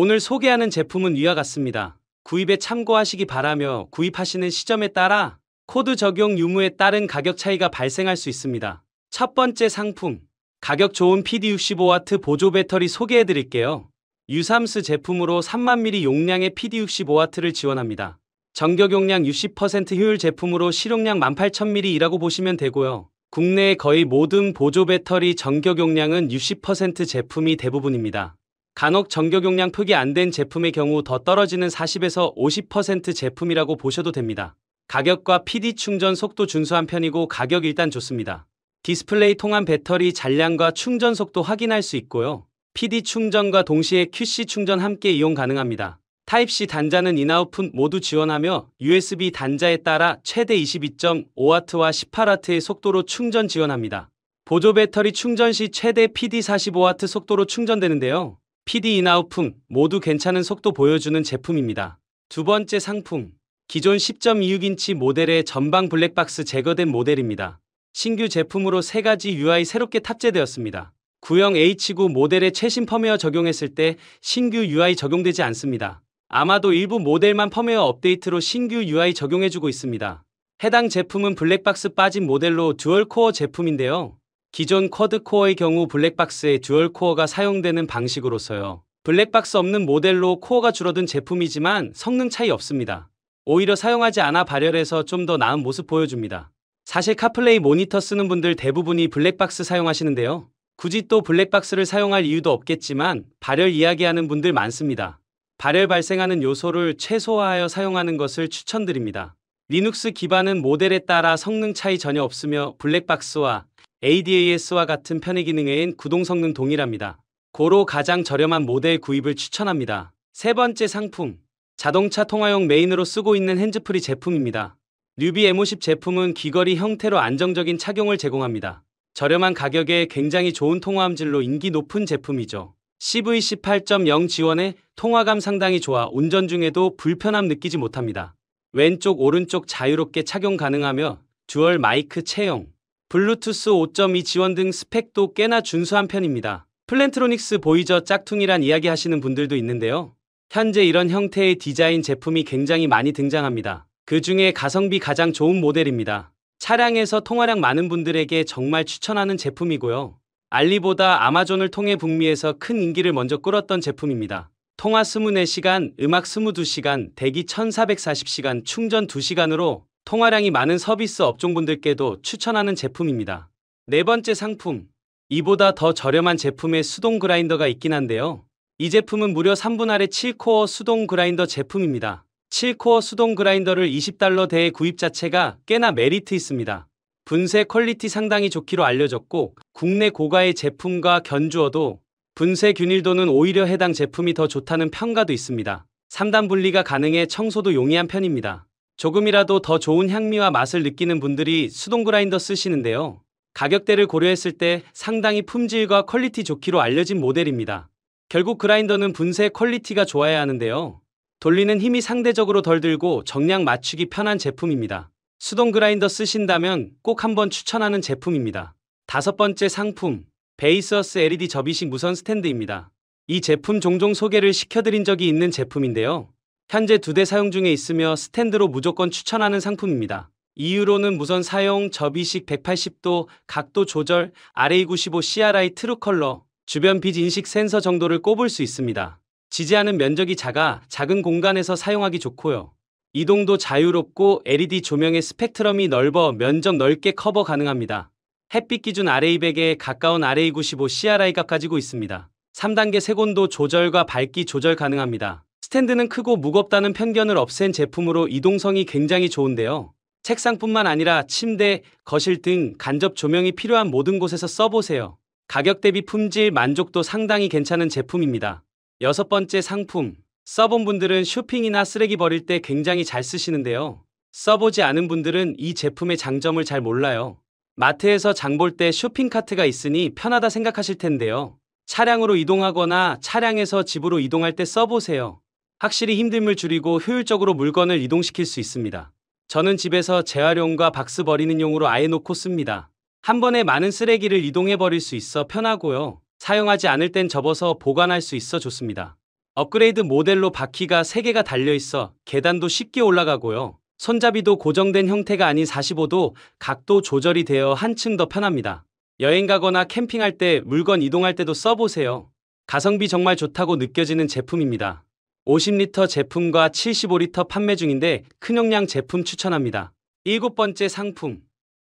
오늘 소개하는 제품은 위와 같습니다. 구입에 참고하시기 바라며 구입하시는 시점에 따라 코드 적용 유무에 따른 가격 차이가 발생할 수 있습니다. 첫 번째 상품, 가격 좋은 PD65W 보조 배터리 소개해드릴게요. 유삼스 제품으로 3만 m m 용량의 PD65W를 지원합니다. 전격 용량 60% 효율 제품으로 실용량 1 8 0 0 0 m m 이라고 보시면 되고요. 국내의 거의 모든 보조 배터리 전격 용량은 60% 제품이 대부분입니다. 간혹 전격 용량 표기 안 된 제품의 경우 더 떨어지는 40에서 50% 제품이라고 보셔도 됩니다. 가격과 PD 충전 속도 준수한 편이고 가격 일단 좋습니다. 디스플레이 통한 배터리 잔량과 충전 속도 확인할 수 있고요. PD 충전과 동시에 QC 충전 함께 이용 가능합니다. 타입C 단자는 인아웃풋 모두 지원하며 USB 단자에 따라 최대 22.5W와 18W의 속도로 충전 지원합니다. 보조 배터리 충전 시 최대 PD 45W 속도로 충전되는데요. PD 인아웃품 모두 괜찮은 속도 보여주는 제품입니다. 두 번째 상품 기존 10.26인치 모델의 전방 블랙박스 제거된 모델입니다. 신규 제품으로 세 가지 UI 새롭게 탑재되었습니다. 구형 H9 모델의 최신 펌웨어 적용했을 때 신규 UI 적용되지 않습니다. 아마도 일부 모델만 펌웨어 업데이트로 신규 UI 적용해주고 있습니다. 해당 제품은 블랙박스 빠진 모델로 듀얼 코어 제품인데요. 기존 쿼드코어의 경우 블랙박스의 듀얼코어가 사용되는 방식으로서요. 블랙박스 없는 모델로 코어가 줄어든 제품이지만 성능 차이 없습니다. 오히려 사용하지 않아 발열해서 좀 더 나은 모습 보여줍니다. 사실 카플레이 모니터 쓰는 분들 대부분이 블랙박스 사용하시는데요. 굳이 또 블랙박스를 사용할 이유도 없겠지만 발열 이야기하는 분들 많습니다. 발열 발생하는 요소를 최소화하여 사용하는 것을 추천드립니다. 리눅스 기반은 모델에 따라 성능 차이 전혀 없으며 블랙박스와 ADAS와 같은 편의 기능에인 구동 성능 동일합니다. 고로 가장 저렴한 모델 구입을 추천합니다. 세 번째 상품, 자동차 통화용 메인으로 쓰고 있는 핸즈프리 제품입니다. 뉴비 M50 제품은 귀걸이 형태로 안정적인 착용을 제공합니다. 저렴한 가격에 굉장히 좋은 통화음질로 인기 높은 제품이죠. CV18.0 지원에 통화감 상당히 좋아 운전 중에도 불편함 느끼지 못합니다. 왼쪽 오른쪽 자유롭게 착용 가능하며 듀얼 마이크 채용, 블루투스 5.2 지원 등 스펙도 꽤나 준수한 편입니다. 플랜트로닉스 보이저 짝퉁이란 이야기 하시는 분들도 있는데요. 현재 이런 형태의 디자인 제품이 굉장히 많이 등장합니다. 그 중에 가성비 가장 좋은 모델입니다. 차량에서 통화량 많은 분들에게 정말 추천하는 제품이고요. 알리보다 아마존을 통해 북미에서 큰 인기를 먼저 끌었던 제품입니다. 통화 24시간, 음악 22시간, 대기 1440시간, 충전 2시간으로 통화량이 많은 서비스 업종분들께도 추천하는 제품입니다. 네 번째 상품. 이보다 더 저렴한 제품의 수동 그라인더가 있긴 한데요. 이 제품은 무려 3분 아래 7코어 수동 그라인더 제품입니다. 7코어 수동 그라인더를 20달러 대의 구입 자체가 꽤나 메리트 있습니다. 분쇄 퀄리티 상당히 좋기로 알려졌고 국내 고가의 제품과 견주어도 분쇄 균일도는 오히려 해당 제품이 더 좋다는 평가도 있습니다. 3단 분리가 가능해 청소도 용이한 편입니다. 조금이라도 더 좋은 향미와 맛을 느끼는 분들이 수동 그라인더 쓰시는데요. 가격대를 고려했을 때 상당히 품질과 퀄리티 좋기로 알려진 모델입니다. 결국 그라인더는 분쇄 퀄리티가 좋아야 하는데요. 돌리는 힘이 상대적으로 덜 들고 정량 맞추기 편한 제품입니다. 수동 그라인더 쓰신다면 꼭 한번 추천하는 제품입니다. 다섯 번째 상품, 베이스어스 LED 접이식 무선 스탠드입니다. 이 제품 종종 소개를 시켜드린 적이 있는 제품인데요. 현재 두 대 사용 중에 있으며 스탠드로 무조건 추천하는 상품입니다. 이유로는 무선 사용, 접이식 180도, 각도 조절, RA95 CRI 트루컬러, 주변 빛 인식 센서 정도를 꼽을 수 있습니다. 지지하는 면적이 작아 작은 공간에서 사용하기 좋고요. 이동도 자유롭고 LED 조명의 스펙트럼이 넓어 면적 넓게 커버 가능합니다. 햇빛 기준 RA100에 가까운 RA95 CRI가 가지고 있습니다. 3단계 색온도 조절과 밝기 조절 가능합니다. 스탠드는 크고 무겁다는 편견을 없앤 제품으로 이동성이 굉장히 좋은데요. 책상뿐만 아니라 침대, 거실 등 간접 조명이 필요한 모든 곳에서 써보세요. 가격 대비 품질, 만족도 상당히 괜찮은 제품입니다. 여섯 번째 상품. 써본 분들은 쇼핑이나 쓰레기 버릴 때 굉장히 잘 쓰시는데요. 써보지 않은 분들은 이 제품의 장점을 잘 몰라요. 마트에서 장 볼 때 쇼핑카트가 있으니 편하다 생각하실 텐데요. 차량으로 이동하거나 차량에서 집으로 이동할 때 써보세요. 확실히 힘듦을 줄이고 효율적으로 물건을 이동시킬 수 있습니다. 저는 집에서 재활용과 박스 버리는 용으로 아예 놓고 씁니다. 한 번에 많은 쓰레기를 이동해 버릴 수 있어 편하고요. 사용하지 않을 땐 접어서 보관할 수 있어 좋습니다. 업그레이드 모델로 바퀴가 3개가 달려있어 계단도 쉽게 올라가고요. 손잡이도 고정된 형태가 아닌 45도 각도 조절이 되어 한층 더 편합니다. 여행 가거나 캠핑할 때 물건 이동할 때도 써보세요. 가성비 정말 좋다고 느껴지는 제품입니다. 50리터 제품과 75리터 판매 중인데 큰 용량 제품 추천합니다. 일곱 번째 상품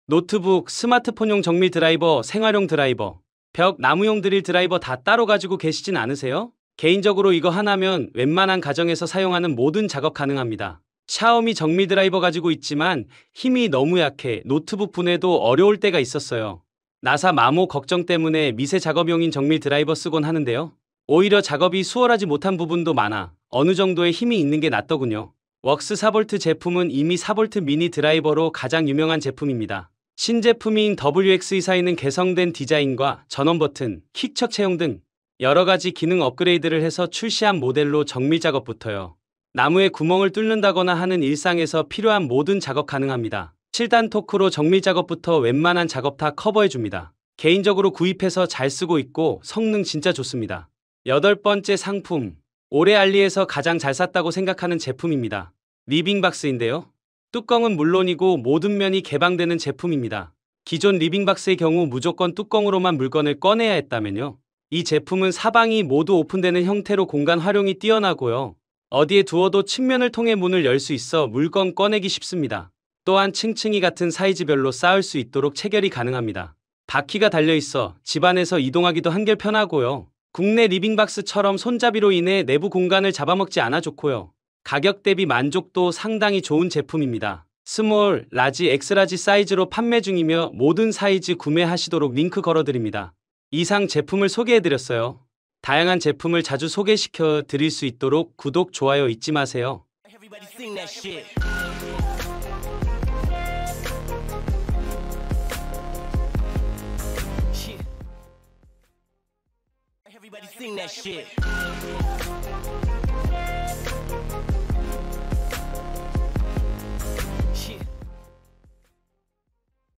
노트북, 스마트폰용 정밀 드라이버, 생활용 드라이버, 벽, 나무용 드릴 드라이버 다 따로 가지고 계시진 않으세요? 개인적으로 이거 하나면 웬만한 가정에서 사용하는 모든 작업 가능합니다. 샤오미 정밀 드라이버 가지고 있지만 힘이 너무 약해 노트북 분해도 어려울 때가 있었어요. 나사 마모 걱정 때문에 미세 작업용인 정밀 드라이버 쓰곤 하는데요. 오히려 작업이 수월하지 못한 부분도 많아 어느 정도의 힘이 있는 게 낫더군요. 웍스 4V 제품은 이미 4V 미니 드라이버로 가장 유명한 제품입니다. 신제품인 WX24는 개성된 디자인과 전원 버튼, 킥척 채용 등 여러 가지 기능 업그레이드를 해서 출시한 모델로 정밀 작업부터요. 나무에 구멍을 뚫는다거나 하는 일상에서 필요한 모든 작업 가능합니다. 7단 토크로 정밀 작업부터 웬만한 작업 다 커버해줍니다. 개인적으로 구입해서 잘 쓰고 있고 성능 진짜 좋습니다. 여덟 번째 상품 올해 알리에서 가장 잘 샀다고 생각하는 제품입니다. 리빙박스인데요. 뚜껑은 물론이고 모든 면이 개방되는 제품입니다. 기존 리빙박스의 경우 무조건 뚜껑으로만 물건을 꺼내야 했다면요. 이 제품은 사방이 모두 오픈되는 형태로 공간 활용이 뛰어나고요. 어디에 두어도 측면을 통해 문을 열 수 있어 물건 꺼내기 쉽습니다. 또한 층층이 같은 사이즈별로 쌓을 수 있도록 체결이 가능합니다. 바퀴가 달려있어 집안에서 이동하기도 한결 편하고요. 국내 리빙박스처럼 손잡이로 인해 내부 공간을 잡아먹지 않아 좋고요. 가격 대비 만족도 상당히 좋은 제품입니다. 스몰, 라지, 엑스라지 사이즈로 판매 중이며 모든 사이즈 구매하시도록 링크 걸어드립니다. 이상 제품을 소개해드렸어요. 다양한 제품을 자주 소개시켜 드릴 수 있도록 구독, 좋아요 잊지 마세요. Seen that shit.